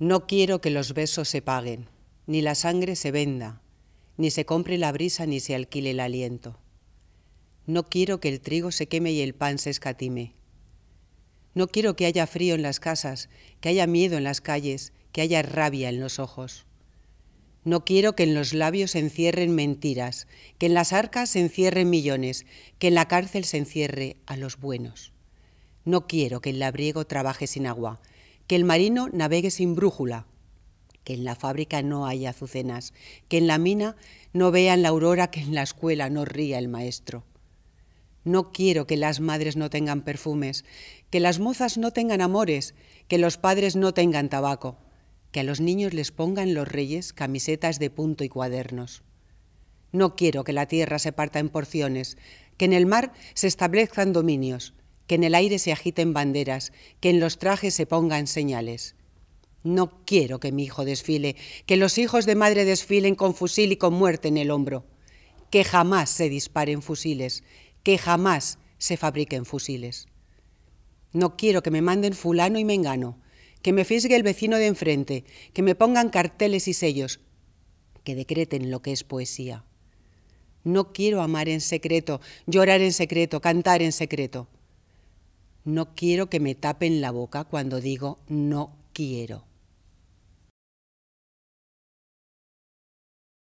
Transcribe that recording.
No quiero que los besos se paguen, ni la sangre se venda, ni se compre la brisa, ni se alquile el aliento. No quiero que el trigo se queme y el pan se escatime. No quiero que haya frío en las casas, que haya miedo en las calles, que haya rabia en los ojos. No quiero que en los labios se encierren mentiras, que en las arcas se encierren millones, que en la cárcel se encierre a los buenos. No quiero que el labriego trabaje sin agua, que el marino navegue sin brújula, que en la fábrica no haya azucenas, que en la mina no vean la aurora, que en la escuela no ría el maestro. No quiero que las madres no tengan perfumes, que las mozas no tengan amores, que los padres no tengan tabaco, que a los niños les pongan los reyes camisetas de punto y cuadernos. No quiero que la tierra se parta en porciones, que en el mar se establezcan dominios, que en el aire se agiten banderas, que en los trajes se pongan señales. No quiero que mi hijo desfile, que los hijos de madre desfilen con fusil y con muerte en el hombro, que jamás se disparen fusiles, que jamás se fabriquen fusiles. No quiero que me manden fulano y mengano, que me fisgue el vecino de enfrente, que me pongan carteles y sellos, que decreten lo que es poesía. No quiero amar en secreto, llorar en secreto, cantar en secreto. No quiero que me tapen la boca cuando digo no quiero.